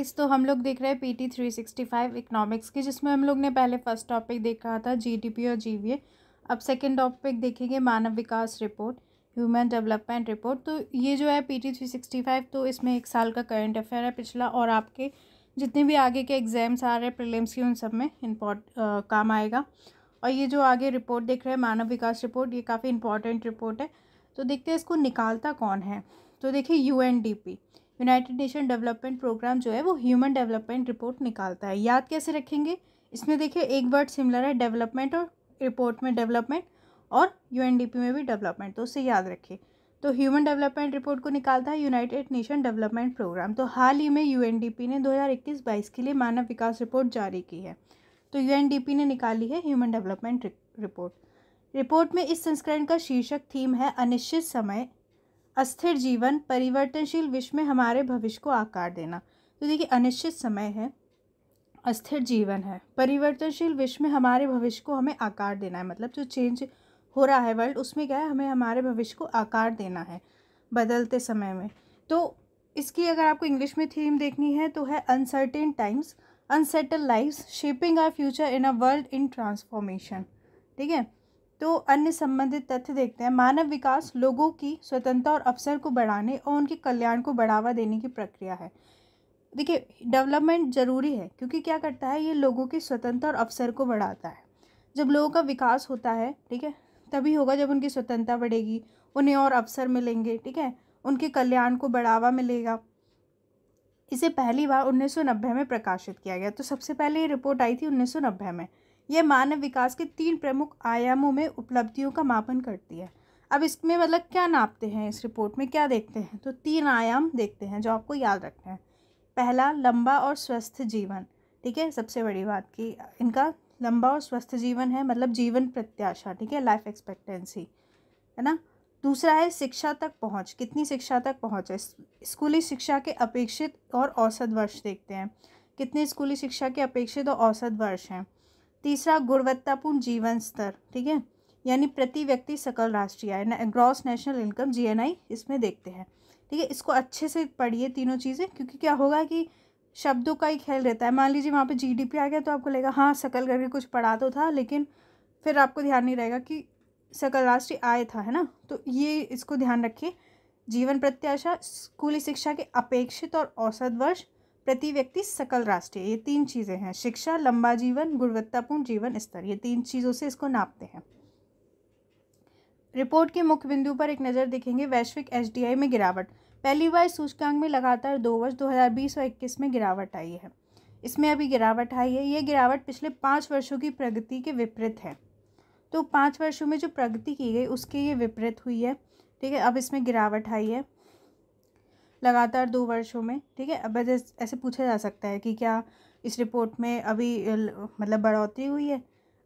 इस तो हम लोग देख रहे हैं पीटी 365 इकोनॉमिक्स की जिसमें हम लोग ने पहले फर्स्ट टॉपिक देखा था जीडीपी और जीवीए अब सेकंड टॉपिक देखेंगे मानव विकास रिपोर्ट ह्यूमन डेवलपमेंट रिपोर्ट तो ये जो है पीटी 365 तो इसमें एक साल का करंट अफेयर है पिछला और आपके जितने भी आगे के एग्ज़ाम्स आ रहे हैं प्रिलियम्स की उन सब में इम्पोर्ट काम आएगा और ये जो आगे रिपोर्ट देख रहे हैं मानव विकास रिपोर्ट ये काफ़ी इंपॉर्टेंट रिपोर्ट है तो देखते हैं इसको निकालता कौन है तो देखिए U United Nation development programme जो है वो ह्यूमन डेवलपमेंट रिपोर्ट निकालता है याद कैसे रखेंगे इसमें देखिए एक वर्ड सिमिलर है डेवलपमेंट और रिपोर्ट में डेवलपमेंट और यू में भी डेवलपमेंट तो उसे याद रखिए तो ह्यूमन डेवलपमेंट रिपोर्ट को निकालता है यूनाइटेड नेशन डेवलपमेंट प्रोग्राम तो हाल ही में यू ने दो हज़ार के लिए मानव विकास रिपोर्ट जारी की है तो यू ने निकाली है ह्यूमन डेवलपमेंट रिपोर्ट रिपोर्ट में इस संस्करण का शीर्षक थीम है अनिश्चित समय अस्थिर जीवन परिवर्तनशील विश्व में हमारे भविष्य को आकार देना तो देखिए अनिश्चित समय है अस्थिर जीवन है परिवर्तनशील विश्व में हमारे भविष्य को हमें आकार देना है मतलब जो चेंज हो रहा है वर्ल्ड उसमें क्या है हमें हमारे भविष्य को आकार देना है बदलते समय में तो इसकी अगर आपको इंग्लिश में थीम देखनी है तो है uncertain times unsettled life shaping our future in a world in transformation ठीक है तो अन्य संबंधित तथ्य देखते हैं मानव विकास लोगों की स्वतंत्रता और अवसर को बढ़ाने और उनके कल्याण को बढ़ावा देने की प्रक्रिया है देखिए डेवलपमेंट ज़रूरी है क्योंकि क्या करता है ये लोगों की स्वतंत्रता और अवसर को बढ़ाता है जब लोगों का विकास होता है ठीक है तभी होगा जब उनकी स्वतंत्रता बढ़ेगी उन्हें और अवसर मिलेंगे ठीक है उनके कल्याण को बढ़ावा मिलेगा इसे पहली बार 1990 में प्रकाशित किया गया तो सबसे पहले ये रिपोर्ट आई थी 1990 में यह मानव विकास के तीन प्रमुख आयामों में उपलब्धियों का मापन करती है अब इसमें मतलब क्या नापते हैं इस रिपोर्ट में क्या देखते हैं तो तीन आयाम देखते हैं जो आपको याद रखते हैं पहला लंबा और स्वस्थ जीवन ठीक है सबसे बड़ी बात की इनका लंबा और स्वस्थ जीवन है मतलब जीवन प्रत्याशा ठीक है लाइफ एक्सपेक्टेंसी है ना दूसरा है शिक्षा तक पहुंच कितनी शिक्षा तक पहुंच है स्कूली शिक्षा के अपेक्षित और औसत वर्ष देखते हैं कितने स्कूली शिक्षा के अपेक्षित और औसत वर्ष हैं तीसरा गुणवत्तापूर्ण जीवन स्तर ठीक है यानी प्रति व्यक्ति सकल राष्ट्रीय आय ग्रॉस नेशनल इनकम जीएनआई इसमें देखते हैं ठीक है इसको अच्छे से पढ़िए तीनों चीज़ें क्योंकि क्या होगा कि शब्दों का ही खेल रहता है मान लीजिए वहाँ पे जीडीपी आ गया तो आपको लगेगा हाँ सकल करके कुछ पढ़ा तो था लेकिन फिर आपको ध्यान नहीं रहेगा कि सकल राष्ट्रीय आय था है ना तो ये इसको ध्यान रखिए जीवन प्रत्याशा स्कूली शिक्षा के अपेक्षित और औसत वर्ष प्रति व्यक्ति सकल राष्ट्रीय ये तीन चीज़ें हैं शिक्षा लंबा जीवन गुणवत्तापूर्ण जीवन स्तर ये तीन चीज़ों से इसको नापते हैं रिपोर्ट के मुख्य बिंदु पर एक नज़र देखेंगे वैश्विक एच में गिरावट पहली बार सूचकांक में लगातार दो वर्ष 2020 और 21 में गिरावट आई है इसमें अभी गिरावट आई है ये गिरावट पिछले पाँच वर्षों की प्रगति के विपरीत है तो पाँच वर्षों में जो प्रगति की गई उसके ये विपरीत हुई है ठीक है अब इसमें गिरावट आई है लगातार दो वर्षों में ठीक है अब ऐसे पूछा जा सकता है कि क्या इस रिपोर्ट में अभी मतलब बढ़ोतरी हुई है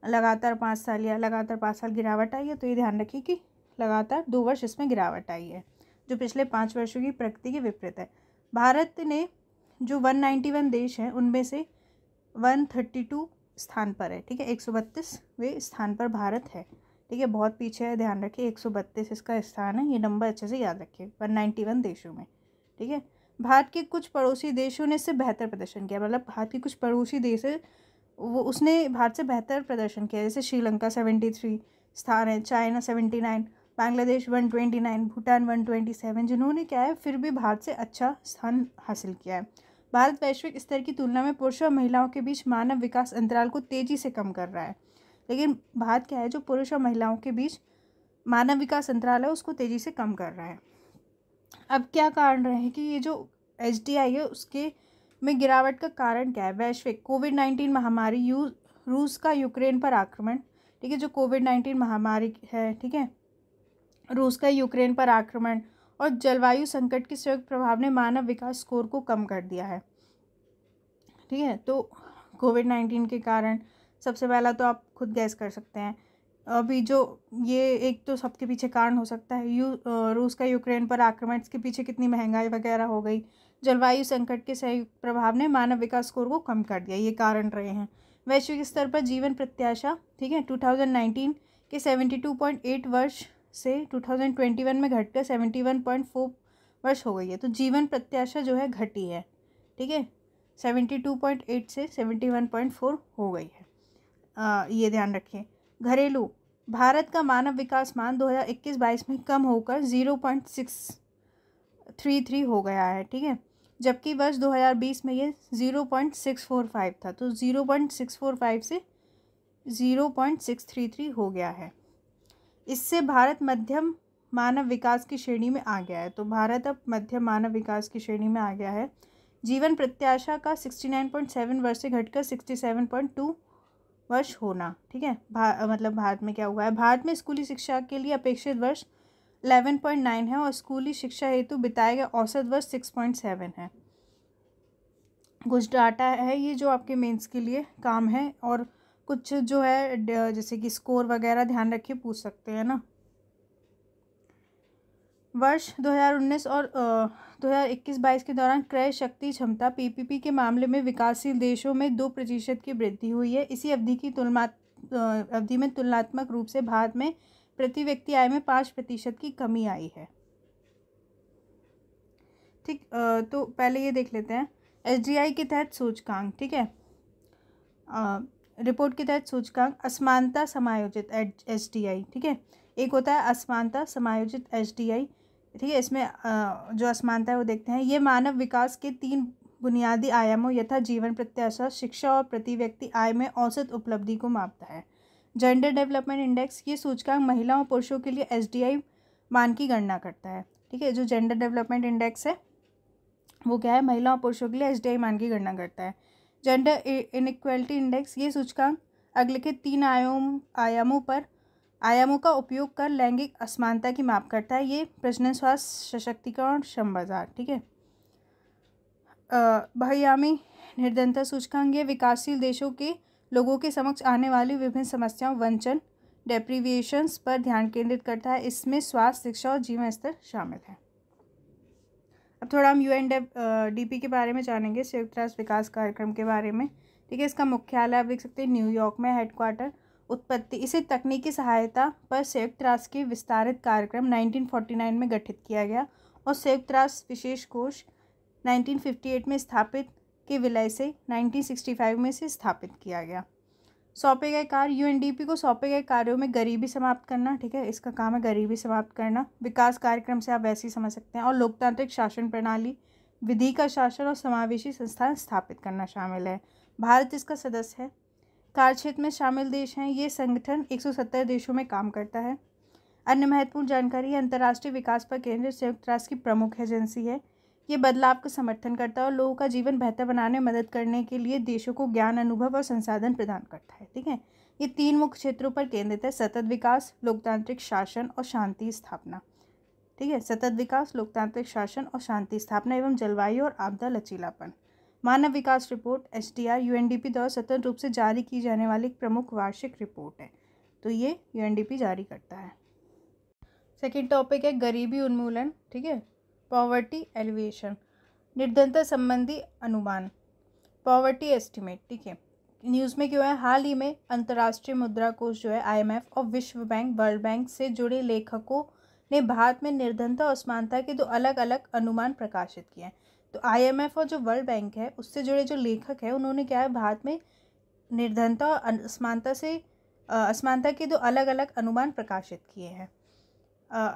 लगातार पाँच साल या लगातार पाँच साल गिरावट आई है तो ये ध्यान रखिए कि लगातार दो वर्ष इसमें गिरावट आई है जो पिछले पाँच वर्षों की प्रगति के विपरीत है भारत ने जो वन नाइन्टी वन देश हैं उनमें से वन थर्टी टू स्थान पर है ठीक है एक सौ वे स्थान पर भारत है ठीक है बहुत पीछे है ध्यान रखिए एक सौ बत्तीस इसका स्थान है ये नंबर अच्छे से याद रखिए वन नाइन्टी वन देशों में ठीक है भारत के कुछ पड़ोसी देशों ने इससे बेहतर प्रदर्शन किया मतलब भारत के कुछ पड़ोसी देश है वो उसने भारत से बेहतर प्रदर्शन किया जैसे श्रीलंका सेवेंटी थ्री स्थान है China seventy nine Bangladesh one twenty nine Bhutan one twenty seven जिन्होंने क्या है फिर भी भारत से अच्छा स्थान हासिल किया है भारत वैश्विक स्तर की तुलना में पुरुषों और महिलाओं के बीच मानव विकास अंतराल को तेज़ी से कम कर रहा है लेकिन भारत क्या है जो पुरुष और महिलाओं के बीच मानव विकास अंतराल है उसको तेज़ी से कम कर रहा है अब क्या कारण रहे हैं कि ये जो एच है उसके में गिरावट का कारण क्या है वैश्विक कोविड नाइन्टीन महामारी यू रूस का यूक्रेन पर आक्रमण ठीक है जो कोविड नाइन्टीन महामारी है ठीक है रूस का यूक्रेन पर आक्रमण और जलवायु संकट के संयुक्त प्रभाव ने मानव विकास स्कोर को कम कर दिया है ठीक है तो कोविड नाइन्टीन के कारण सबसे पहला तो आप खुद गैस कर सकते हैं अभी जो ये एक तो सबके पीछे कारण हो सकता है यू रूस का यूक्रेन पर आक्रमण के पीछे कितनी महंगाई वगैरह हो गई जलवायु संकट के संयुक्त प्रभाव ने मानव विकास स्कोर को कम कर दिया ये कारण रहे हैं वैश्विक स्तर पर जीवन प्रत्याशा ठीक है 2019 के 72.8 वर्ष से 2021 में घटकर 71.4 वर्ष हो गई है तो जीवन प्रत्याशा जो है घटी है ठीक है 72.8 से 71.4 हो गई है आ, ये ध्यान रखिए घरेलू भारत का मानव विकास मान 2021-22 में कम होकर 0.633 हो गया है ठीक है जबकि वर्ष 2020 में ये 0.645 था तो 0.645 से 0.633 हो गया है इससे भारत मध्यम मानव विकास की श्रेणी में आ गया है तो भारत अब मध्यम मानव विकास की श्रेणी में आ गया है जीवन प्रत्याशा का 69.7 वर्ष से घटकर 67.2 वर्ष होना ठीक है भा, मतलब भारत में क्या हुआ है भारत में स्कूली शिक्षा के लिए अपेक्षित वर्ष एलेवन पॉइंट नाइन है और स्कूली शिक्षा हेतु बिताए गए औसत वर्ष सिक्स पॉइंट सेवन है कुछ डाटा है ये जो आपके मेंस के लिए काम है और कुछ जो है जैसे कि स्कोर वगैरह ध्यान रखिए पूछ सकते हैं ना वर्ष 2019 और दो हज़ार इक्कीस बाईस के दौरान क्रय शक्ति क्षमता पीपीपी के मामले में विकासशील देशों में दो प्रतिशत की वृद्धि हुई है इसी अवधि की तुलना अवधि में तुलनात्मक रूप से भारत में प्रति व्यक्ति आय में पाँच प्रतिशत की कमी आई है ठीक तो पहले ये देख लेते हैं एस के तहत सूचकांक ठीक है रिपोर्ट के तहत सूचकांक असमानता समायोजित एच ठीक है एक होता है असमानता समायोजित एच ठीक है इसमें जो असमानता है वो देखते हैं ये मानव विकास के तीन बुनियादी आयामों यथा जीवन प्रत्याशा शिक्षा और प्रति व्यक्ति आय में औसत उपलब्धि को मापता है जेंडर डेवलपमेंट इंडेक्स ये सूचकांक महिलाओं और पुरुषों के लिए एस मान की गणना करता है ठीक है जो जेंडर डेवलपमेंट इंडेक्स है वो क्या है महिलाओं और पुरुषों के लिए एस मान की गणना करता है जेंडर इनक्वलिटी इंडेक्स ये सूचकांक अगले के तीन आयाम आयामों पर आयामों का उपयोग कर लैंगिक असमानता की माप करता है ये प्रजनन स्वास्थ्य सशक्तिकरण श्रम बाजार ठीक है बहुयामी निर्धनता सूचकांक ये विकासशील देशों के लोगों के समक्ष आने वाली विभिन्न समस्याओं वंचन डेप्रीविएशंस पर ध्यान केंद्रित करता है इसमें स्वास्थ्य शिक्षा और जीवन स्तर शामिल है अब थोड़ा हम यू एन डी के बारे में जानेंगे संयुक्त राष्ट्र विकास कार्यक्रम के बारे में ठीक है इसका मुख्यालय आप देख सकते हैं न्यूयॉर्क में हेडक्वार्टर उत्पत्ति इसे तकनीकी सहायता पर संयुक्त राष्ट्र के विस्तारित कार्यक्रम 1949 में गठित किया गया और संयुक्त राष्ट्र विशेष कोष 1958 में स्थापित के विलय से 1965 में से स्थापित किया गया सौंपे गए कार्य यू को सौंपे गए कार्यों में गरीबी समाप्त करना ठीक है इसका काम है गरीबी समाप्त करना विकास कार्यक्रम से आप वैसे ही समझ सकते हैं और लोकतांत्रिक शासन प्रणाली विधि का शासन और समावेशी संस्थान स्थापित करना शामिल है भारत इसका सदस्य है थार क्षेत्र में शामिल देश हैं ये संगठन 170 देशों में काम करता है अन्य महत्वपूर्ण जानकारी अंतर्राष्ट्रीय विकास पर केंद्रित संयुक्त राष्ट्र की प्रमुख एजेंसी है ये बदलाव का समर्थन करता है और लोगों का जीवन बेहतर बनाने में मदद करने के लिए देशों को ज्ञान अनुभव और संसाधन प्रदान करता है ठीक है ये तीन मुख्य क्षेत्रों पर केंद्रित है सतत विकास लोकतांत्रिक शासन और शांति स्थापना ठीक है सतत विकास लोकतांत्रिक शासन और शांति स्थापना एवं जलवायु और आपदा लचीलापन मानव विकास report S D R U N D P द्वारा स्वतंत्र रूप से जारी की जाने वाली एक प्रमुख वार्षिक रिपोर्ट है तो ये यू एन डी पी जारी करता है सेकेंड टॉपिक है गरीबी उन्मूलन ठीक है पॉवर्टी एलिवेशन निर्धनता संबंधी अनुमान पॉवर्टी एस्टिमेट ठीक है न्यूज़ में क्यों है हाल ही में अंतर्राष्ट्रीय मुद्रा कोष जो है आईएमएफ और विश्व बैंक वर्ल्ड बैंक से जुड़े लेखकों ने भारत में निर्धनता और असमानता के दो अलग अलग अनुमान प्रकाशित किए हैं तो आईएमएफ और जो वर्ल्ड बैंक है उससे जुड़े जो लेखक है उन्होंने क्या है भारत में निर्धनता और असमानता से असमानता के दो अलग अलग अनुमान प्रकाशित किए हैं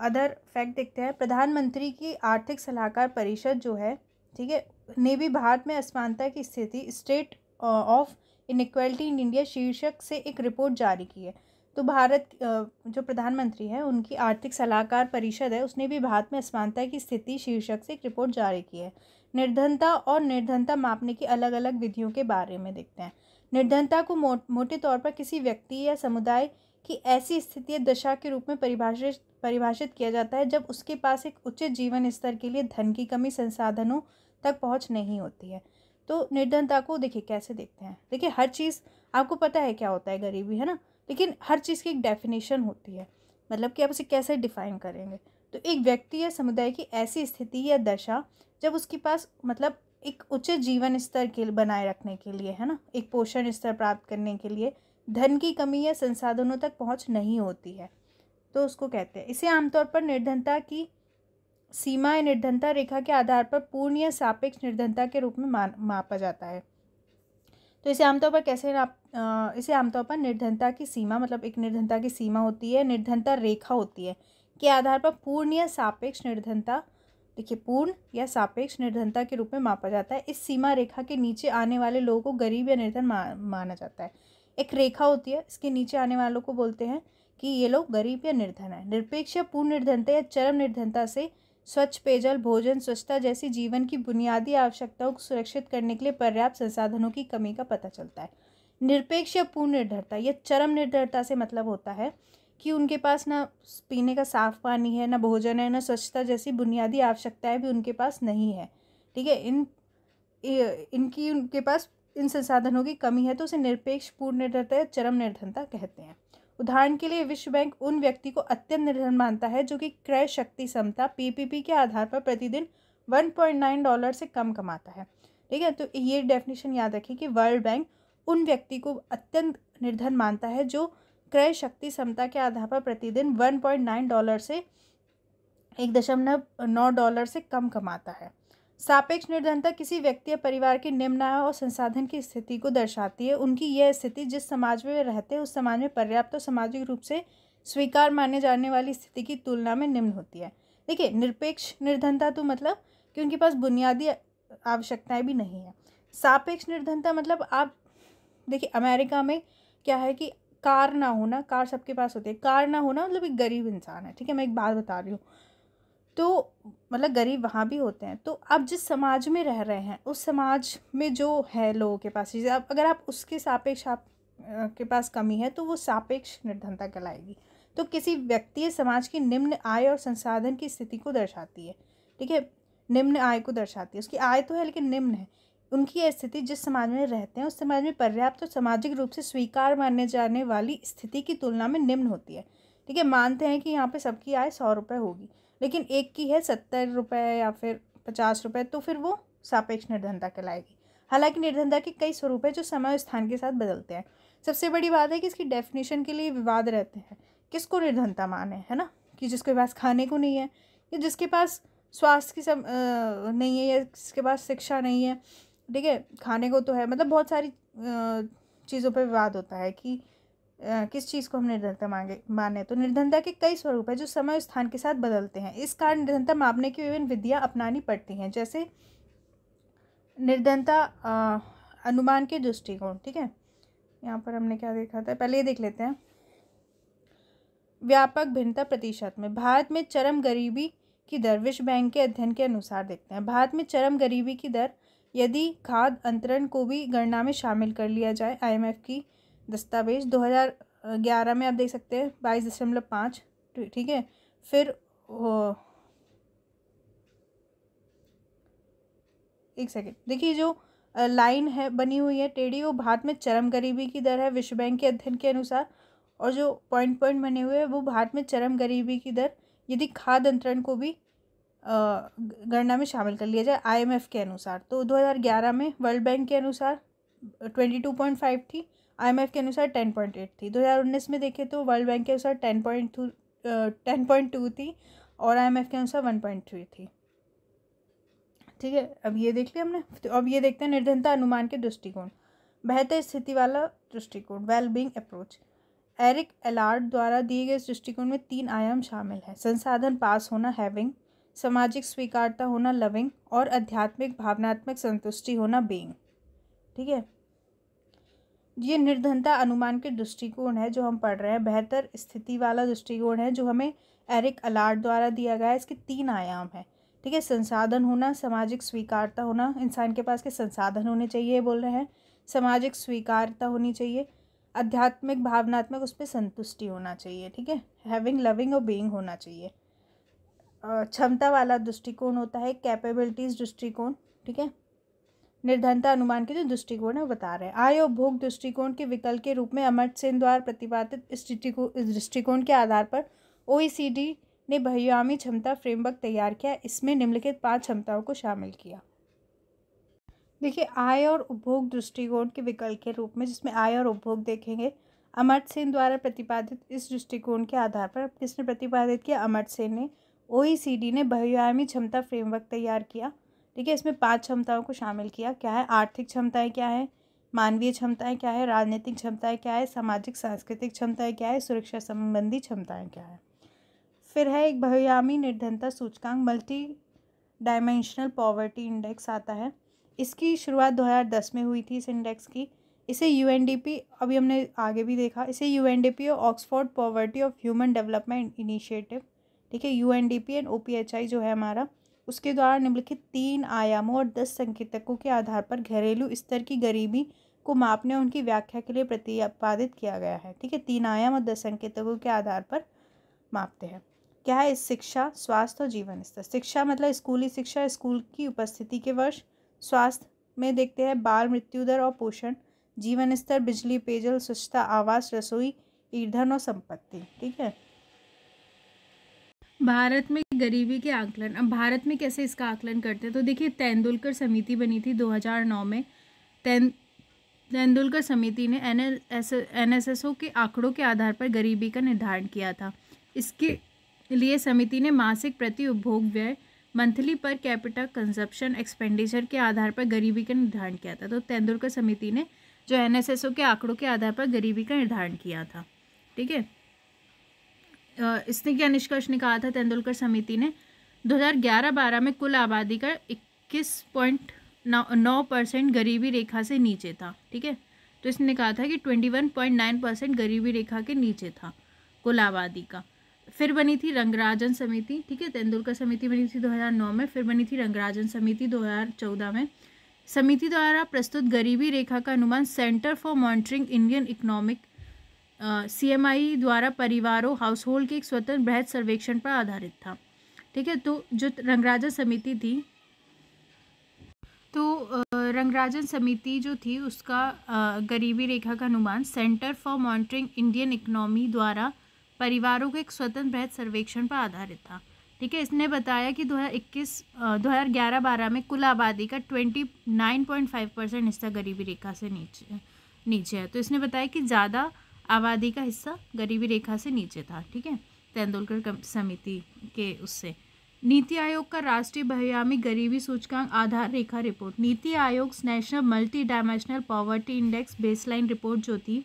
अदर फैक्ट देखते हैं प्रधानमंत्री की आर्थिक सलाहकार परिषद जो है ठीक है ने भी भारत में असमानता की स्थिति state of inequality in India शीर्षक से एक रिपोर्ट जारी की है तो भारत जो प्रधानमंत्री है उनकी आर्थिक सलाहकार परिषद है उसने भी भारत में असमानता की स्थिति शीर्षक से एक रिपोर्ट जारी की है निर्धनता और निर्धनता मापने की अलग अलग विधियों के बारे में देखते हैं निर्धनता को मो, मोटे तौर पर किसी व्यक्ति या समुदाय की ऐसी स्थिति दशा के रूप में परिभाषित परिभाषित किया जाता है जब उसके पास एक उच्च जीवन स्तर के लिए धन की कमी संसाधनों तक पहुँच नहीं होती है तो निर्धनता को देखिए कैसे देखते हैं देखिए हर चीज़ आपको पता है क्या होता है गरीबी है ना लेकिन हर चीज़ की एक डेफिनेशन होती है मतलब कि आप उसे कैसे डिफाइन करेंगे तो एक व्यक्ति या समुदाय की ऐसी स्थिति या दशा जब उसके पास मतलब एक उचित जीवन स्तर के बनाए रखने के लिए है ना एक पोषण स्तर प्राप्त करने के लिए धन की कमी या संसाधनों तक पहुंच नहीं होती है तो उसको कहते हैं इसे आमतौर पर निर्धनता की सीमा या निर्धनता रेखा के आधार पर पूर्ण या सापेक्ष निर्धनता के रूप में मापा जाता है तो इसे आमतौर पर कैसे आप इसे आमतौर पर निर्धनता की सीमा मतलब एक निर्धनता की सीमा होती है निर्धनता रेखा होती है के आधार पर पूर्ण या सापेक्ष निर्धनता देखिए पूर्ण या सापेक्ष निर्धनता के रूप में मापा जाता है इस सीमा रेखा के नीचे आने वाले लोगों को गरीब या निर्धन मा, माना जाता है एक रेखा होती है इसके नीचे आने वालों को बोलते हैं कि ये लोग गरीब या निर्धन है निरपेक्ष या पूर्ण निर्धनता या चरम निर्धनता से स्वच्छ पेयजल भोजन स्वच्छता जैसी जीवन की बुनियादी आवश्यकताओं को सुरक्षित करने के लिए पर्याप्त संसाधनों की कमी का पता चलता है निरपेक्ष या पूर्ण निर्धरता यह चरम निर्धरता से मतलब होता है कि उनके पास ना पीने का साफ़ पानी है ना भोजन है ना स्वच्छता जैसी बुनियादी आवश्यकताएं भी उनके पास नहीं है ठीक है इन इनकी उनके पास इन संसाधनों की कमी है तो उसे निरपेक्ष पूर्ण निर्धनता या चरम निर्धनता कहते हैं उदाहरण के लिए विश्व बैंक उन व्यक्ति को अत्यंत निर्धन मानता है जो कि क्रय शक्ति क्षमता पीपीपी के आधार पर प्रतिदिन 1.9 डॉलर से कम कमाता है ठीक है तो ये डेफिनेशन याद रखें कि वर्ल्ड बैंक उन व्यक्ति को अत्यंत निर्धन मानता है जो क्रय शक्ति क्षमता के आधार पर प्रतिदिन वन पॉइंट नाइन डॉलर से एक दशमलव नौ डॉलर से कम कमाता है सापेक्ष निर्धनता किसी व्यक्ति या परिवार की निम्न आय और संसाधन की स्थिति को दर्शाती है उनकी यह स्थिति जिस समाज में वे रहते हैं उस समाज में पर्याप्त और सामाजिक रूप से स्वीकार माने जाने वाली स्थिति की तुलना में निम्न होती है देखिए निरपेक्ष निर्धनता तो मतलब कि उनके पास बुनियादी आवश्यकताएं भी नहीं है सापेक्ष निर्धनता मतलब आप देखिए अमेरिका में क्या है कि कार ना होना कार सबके पास होती है कार ना होना मतलब एक गरीब इंसान है ठीक है मैं एक बात बता रही हूँ तो मतलब गरीब वहाँ भी होते हैं तो आप जिस समाज में रह रहे हैं उस समाज में जो है लोगों के पास चीज़ें अब अगर आप उसके सापेक्ष आप के पास कमी है तो वो सापेक्ष निर्धनता कहलाएगी तो किसी व्यक्ति या समाज की निम्न आय और संसाधन की स्थिति को दर्शाती है ठीक है निम्न आय को दर्शाती है उसकी आय तो है लेकिन निम्न है उनकी स्थिति जिस समाज में रहते हैं उस समाज में पर्याप्त और सामाजिक रूप से स्वीकार माने जाने वाली स्थिति की तुलना में निम्न होती है ठीक है मानते हैं कि यहाँ पे सबकी आय सौ रुपये होगी लेकिन एक की है सत्तर रुपये या फिर पचास रुपये तो फिर वो सापेक्ष निर्धनता कहलाएगी हालांकि निर्धनता के कई स्वरूप है जो समय और स्थान के साथ बदलते हैं सबसे बड़ी बात है कि इसकी डेफिनेशन के लिए विवाद रहते हैं किसको निर्धनता माने है ना कि जिसके पास खाने को नहीं है या जिसके पास स्वास्थ्य की सब नहीं है या जिसके पास शिक्षा नहीं है ठीक है खाने को तो है मतलब बहुत सारी चीज़ों पर विवाद होता है कि किस चीज़ को हम निर्धनता मांगे माने तो निर्धनता के कई स्वरूप है जो समय स्थान के साथ बदलते हैं इस कारण निर्धनता मापने की विभिन्न विधियाँ अपनानी पड़ती हैं जैसे निर्धनता अनुमान के दृष्टिकोण ठीक है यहाँ पर हमने क्या देखा था पहले ये देख लेते हैं व्यापक भिन्नता प्रतिशत में भारत में चरम गरीबी की दर विश्व बैंक के अध्ययन के अनुसार देखते हैं भारत में चरम गरीबी की दर यदि खाद अंतरण को भी गणना में शामिल कर लिया जाए आईएमएफ की दस्तावेज 2011 में आप देख सकते हैं बाईस दशमलव पाँच ठीक है फिर एक सेकेंड देखिए जो लाइन है बनी हुई है टेढ़ी वो भारत में चरम गरीबी की दर है विश्व बैंक के अध्ययन के अनुसार और जो पॉइंट पॉइंट बने हुए हैं वो भारत में चरम गरीबी की दर यदि खाद्य अंतरण को भी गणना में शामिल कर लिया जाए आईएमएफ के अनुसार तो 2011 में वर्ल्ड बैंक के अनुसार 22.5 थी आईएमएफ के अनुसार 10.8 थी 2019 में देखें तो वर्ल्ड बैंक के अनुसार 10.2 10.2 थी और आईएमएफ के अनुसार 1.3 थी ठीक है अब ये देख लिया हमने तो अब ये देखते हैं निर्धनता अनुमान के दृष्टिकोण बेहतर स्थिति वाला दृष्टिकोण वेलबींग अप्रोच एरिक एलार्ड द्वारा दिए गए इस दृष्टिकोण में तीन आयाम शामिल हैं संसाधन पास होना हैविंग सामाजिक स्वीकारता होना लविंग और आध्यात्मिक भावनात्मक संतुष्टि होना बींग ठीक है ये निर्धनता अनुमान के दृष्टिकोण है जो हम पढ़ रहे हैं बेहतर स्थिति वाला दृष्टिकोण है जो हमें एरिक अलार्ट द्वारा दिया गया है इसके तीन आयाम हैं ठीक है संसाधन होना सामाजिक स्वीकारता होना इंसान के पास के संसाधन होने चाहिए बोल रहे हैं सामाजिक स्वीकारता होनी चाहिए आध्यात्मिक भावनात्मक उस पर संतुष्टि होना चाहिए ठीक है हैविंग लविंग और बीइंग होना चाहिए क्षमता वाला दृष्टिकोण होता है कैपेबिलिटीज दृष्टिकोण ठीक है निर्धनता अनुमान के जो दृष्टिकोण है बता रहे हैं आय और भोग दृष्टिकोण के विकल्प के रूप में अमर सेन द्वारा प्रतिपादित इस दृष्टिकोण के आधार पर ओ ने बहुआमी क्षमता फ्रेमवर्क तैयार किया इसमें निम्नलिखित पांच क्षमताओं को शामिल किया देखिए आय और उपभोग दृष्टिकोण के विकल्प के रूप में जिसमें आय और उपभोग देखेंगे अमर सेन द्वारा प्रतिपादित इस दृष्टिकोण के आधार पर किसने प्रतिपादित किया अमर सेन ने ओ ने बहुआयामी क्षमता फ्रेमवर्क तैयार किया ठीक है इसमें पांच क्षमताओं को शामिल किया क्या है आर्थिक क्षमताएं क्या है मानवीय क्षमताएं क्या है राजनीतिक क्षमताएं क्या है सामाजिक सांस्कृतिक क्षमताएं क्या है सुरक्षा संबंधी क्षमताएं क्या है फिर है एक बहुयामी निर्धनता सूचकांक मल्टी डायमेंशनल पॉवर्टी इंडेक्स आता है इसकी शुरुआत 2010 में हुई थी इस इंडेक्स की इसे यूएनडीपी अभी हमने आगे भी देखा इसे यू और Oxford poverty of human development initiative ठीक है U N D P and O P H I जो है हमारा उसके द्वारा निम्नलिखित तीन आयामों और दस संकेतकों के आधार पर घरेलू स्तर की गरीबी को मापने और उनकी व्याख्या के लिए प्रतिपादित किया गया है ठीक है तीन आयाम और दस संकेतकों के आधार पर मापते हैं क्या है शिक्षा स्वास्थ्य और जीवन स्तर शिक्षा मतलब स्कूली शिक्षा स्कूल की उपस्थिति के वर्ष स्वास्थ्य में देखते हैं बाल मृत्यु दर और पोषण जीवन स्तर बिजली पेयजल स्वच्छता आवास रसोई ईंधन और संपत्ति ठीक है भारत में गरीबी के आकलन अब भारत में कैसे इसका आकलन करते हैं तो देखिए तेंदुलकर समिति बनी थी 2009 में तें तेंदुलकर समिति ने एन एस एस के आंकड़ों के आधार पर गरीबी का निर्धारण किया था इसके लिए समिति ने मासिक प्रति उपभोग व्यय मंथली पर कैपिटल कंजप्शन एक्सपेंडिचर के आधार पर गरीबी का निर्धारण किया था तो तेंदुलकर समिति ने जो एन के आंकड़ों के आधार पर गरीबी का निर्धारण किया था ठीक है इसने क्या निष्कर्ष निकाला था तेंदुलकर समिति ने 2011-12 में कुल आबादी का इक्कीस पॉइंट नौ परसेंट गरीबी रेखा से नीचे था ठीक है तो इसने कहा था कि twenty one point nine percent गरीबी रेखा के नीचे था कुल आबादी का फिर बनी थी रंगराजन समिति ठीक है तेंदुलकर समिति बनी थी 2009 में फिर बनी थी रंगराजन समिति 2014 में समिति द्वारा प्रस्तुत गरीबी रेखा का अनुमान centre for monitoring Indian economic CMI द्वारा परिवारों हाउस होल्ड के एक स्वतंत्र बृहद सर्वेक्षण पर आधारित था ठीक है तो जो रंगराजा समिति थी तो रंगराजन समिति जो थी उसका गरीबी रेखा का अनुमान centre for monitoring Indian economy द्वारा परिवारों के एक स्वतंत्र बृहद सर्वेक्षण पर आधारित था ठीक है इसने बताया कि 2021 2011-12 में कुल आबादी का 29.5 परसेंट हिस्सा गरीबी रेखा से नीचे नीचे है तो इसने बताया कि ज़्यादा आबादी का हिस्सा गरीबी रेखा से नीचे था ठीक है तेंदुलकर समिति के उससे नीति आयोग का राष्ट्रीय बहुआयामी गरीबी सूचकांक आधार रेखा report NITI Aayog national multi dimensional poverty index baseline report जो थी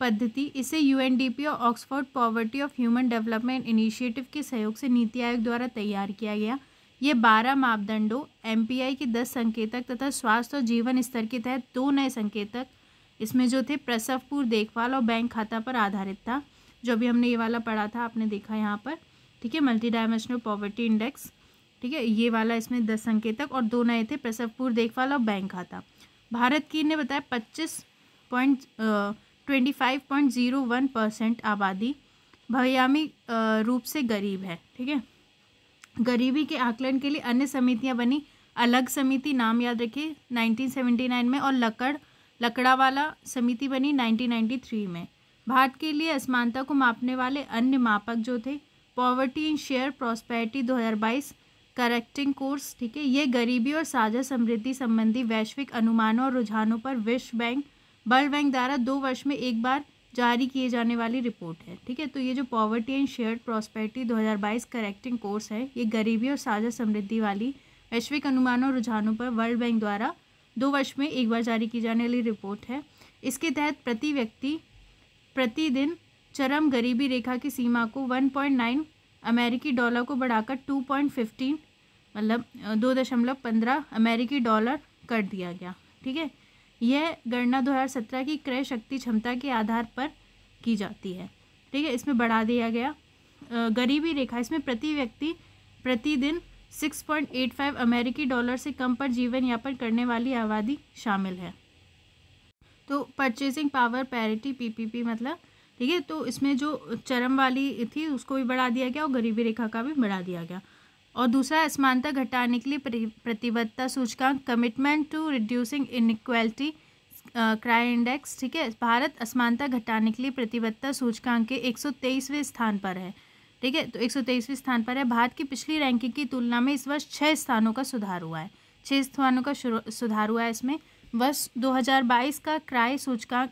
पद्धति इसे यूएनडीपी और Oxford poverty of human development initiative के सहयोग से नीति आयोग द्वारा तैयार किया गया ये बारह मापदंडों एम के दस संकेतक तथा स्वास्थ्य और जीवन स्तर के तहत दो नए संकेतक इसमें जो थे प्रसवपुर देखभाल और बैंक खाता पर आधारित था जो अभी हमने ये वाला पढ़ा था आपने देखा यहाँ पर ठीक है मल्टी डायमेंशनल पॉवर्टी इंडेक्स ठीक है ये वाला इसमें दस संकेतक और दो नए थे प्रसवपुर देखभाल और बैंक खाता भारत की ने बताया पच्चीस point twenty five point zero one percent आबादी भयामी रूप से गरीब है ठीक है गरीबी के आकलन के लिए अन्य समितियां बनी अलग समिति नाम याद रखिए 1979 में और लकड़ लकड़ावाला समिति बनी 1993 में भारत के लिए असमानता को मापने वाले अन्य मापक जो थे poverty in share prosperity 2022 correcting course ठीक है ये गरीबी और साझा समृद्धि संबंधी वैश्विक अनुमानों और रुझानों पर विश्व बैंक वर्ल्ड बैंक द्वारा दो वर्ष में एक बार जारी किए जाने वाली रिपोर्ट है ठीक है तो ये जो poverty and share prosperity 2022 correcting course है ये गरीबी और साझा समृद्धि वाली वैश्विक अनुमानों और रुझानों पर वर्ल्ड बैंक द्वारा दो वर्ष में एक बार जारी की जाने वाली रिपोर्ट है इसके तहत प्रति व्यक्ति प्रतिदिन चरम गरीबी रेखा की सीमा को 1.9 अमेरिकी डॉलर को बढ़ाकर 2.15 मतलब दो दशमलव पंद्रह अमेरिकी डॉलर कर दिया गया ठीक है यह गणना 2017 की क्रय शक्ति क्षमता के आधार पर की जाती है ठीक है इसमें बढ़ा दिया गया गरीबी रेखा इसमें प्रति व्यक्ति प्रतिदिन 6.85 अमेरिकी डॉलर से कम पर जीवन यापन करने वाली आबादी शामिल है तो परचेसिंग पावर पैरिटी पीपीपी मतलब ठीक है तो इसमें जो चरम वाली थी उसको भी बढ़ा दिया गया और गरीबी रेखा का भी बढ़ा दिया गया और दूसरा असमानता घटाने के लिए प्रतिबद्धता सूचकांक commitment to reducing inequality cry index ठीक है भारत असमानता घटाने के लिए प्रतिबद्धता सूचकांक के एक स्थान पर है ठीक है तो एक सौ तेईसवीं स्थान पर है भारत की पिछली रैंकिंग की तुलना में इस वर्ष छः स्थानों का सुधार हुआ है छः स्थानों का सुधार हुआ है इसमें वर्ष 2022 का क्राय सूचकांक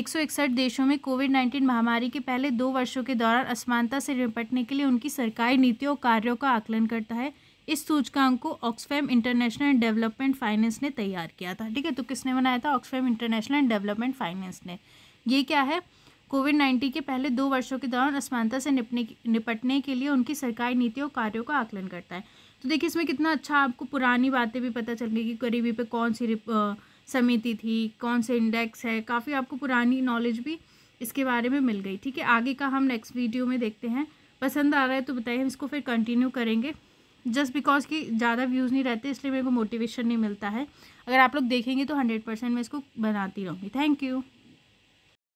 एक देशों में कोविड 19 महामारी के पहले दो वर्षों के दौरान असमानता से निपटने के लिए उनकी सरकारी नीतियों और कार्यों का आकलन करता है इस सूचकांक को ऑक्सफैम इंटरनेशनल डेवलपमेंट फाइनेंस ने तैयार किया था ठीक है तो किसने बनाया था ऑक्सफैम इंटरनेशनल डेवलपमेंट फाइनेंस ने ये क्या है कोविड नाइन्टीन के पहले दो वर्षों के दौरान असमानता से निपटने निपटने के लिए उनकी सरकारी नीतियों और कार्यों का आकलन करता है तो देखिए इसमें कितना अच्छा आपको पुरानी बातें भी पता चल गई कि गरीबी पे कौन सी समिति थी कौन से इंडेक्स है काफ़ी आपको पुरानी नॉलेज भी इसके बारे में मिल गई ठीक है आगे का हम नेक्स्ट वीडियो में देखते हैं पसंद आ रहा है तो बताइए हम इसको फिर कंटिन्यू करेंगे जस्ट बिकॉज कि ज़्यादा व्यूज़ नहीं रहते इसलिए मेरे को मोटिवेशन नहीं मिलता है अगर आप लोग देखेंगे तो हंड्रेड परसेंट मैं इसको बनाती रहूँगी थैंक यू